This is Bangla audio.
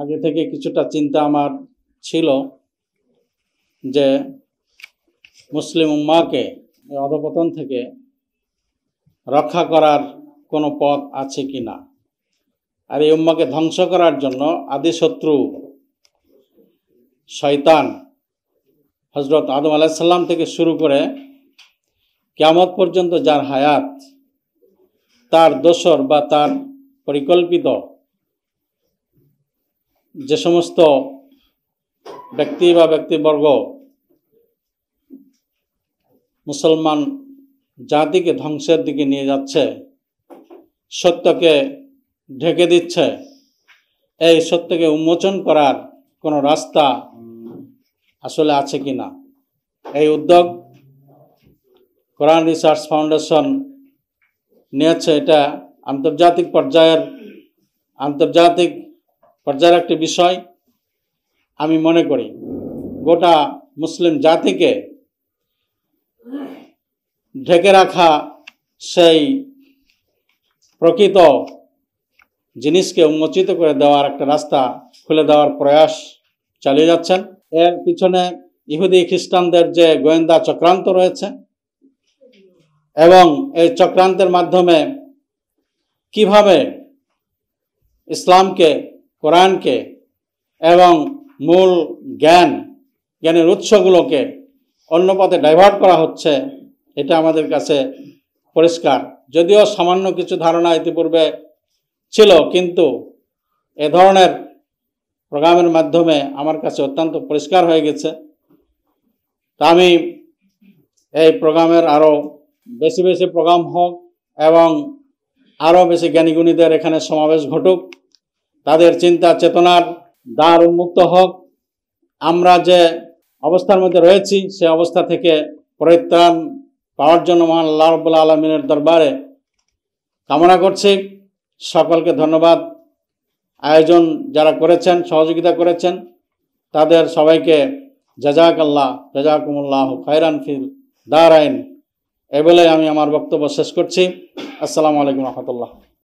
আগে থেকে কিছুটা চিন্তা আমার ছিল যে মুসলিম উম্মাকে এই অধপতন থেকে রক্ষা করার কোনো পথ আছে কি না আর এই উম্মাকে ধ্বংস করার জন্য আদিশত্রু শয়তান হজরত আদম আলাইসাল্লাম থেকে শুরু করে কেমত পর্যন্ত যার হায়াত তার দোসর বা তার পরিকল্পিত যে সমস্ত ব্যক্তি বা ব্যক্তিবর্গ মুসলমান জাতিকে ধ্বংসের দিকে নিয়ে যাচ্ছে সত্যকে ঢেকে দিচ্ছে এই সত্যকে উন্মোচন করার কোনো রাস্তা আসলে আছে কি না এই উদ্যোগ কোরআন রিসার্চ ফাউন্ডেশন নিয়েছে এটা আন্তর্জাতিক পর্যায়ের আন্তর্জাতিক পর্যায়ের একটি বিষয় আমি মনে করি গোটা মুসলিম জাতিকে ঢেকে রাখা সেই প্রকৃত জিনিসকে উন্মোচিত করে দেওয়ার একটা রাস্তা খুলে দেওয়ার প্রয়াস চালিয়ে যাচ্ছেন এর পিছনে ইহুদি খ্রিস্টানদের যে গোয়েন্দা চক্রান্ত রয়েছে এবং এই চক্রান্তের মাধ্যমে কিভাবে ইসলামকে কোরআনকে এবং মূল জ্ঞান জ্ঞানের উৎসগুলোকে অন্য পথে ডাইভার্ট করা হচ্ছে এটা আমাদের কাছে পরিষ্কার যদিও সামান্য কিছু ধারণা ইতিপূর্বে ছিল কিন্তু এ ধরনের প্রোগ্রামের মাধ্যমে আমার কাছে অত্যন্ত পরিষ্কার হয়ে গেছে তা আমি এই প্রোগ্রামের আরও বেশি বেশি প্রোগ্রাম হোক এবং আরও বেশি জ্ঞানীগুণীদের এখানে সমাবেশ ঘটুক তাদের চিন্তা চেতনার দ্বার উন্মুক্ত হোক আমরা যে অবস্থার মধ্যে রয়েছি সে অবস্থা থেকে পরিত্রাণ পাওয়ার জন্য মহান আল্লাহ আলমিনের দরবারে কামনা করছি সকলকে ধন্যবাদ আয়োজন যারা করেছেন সহযোগিতা করেছেন তাদের সবাইকে জাজাক আল্লাহ জাজাকুমুল্লাহ খায়রান ফিল রাইন এ বলে আমি আমার বক্তব্য শেষ করছি আসসালামু আলাইকুম রহমতুল্লাহ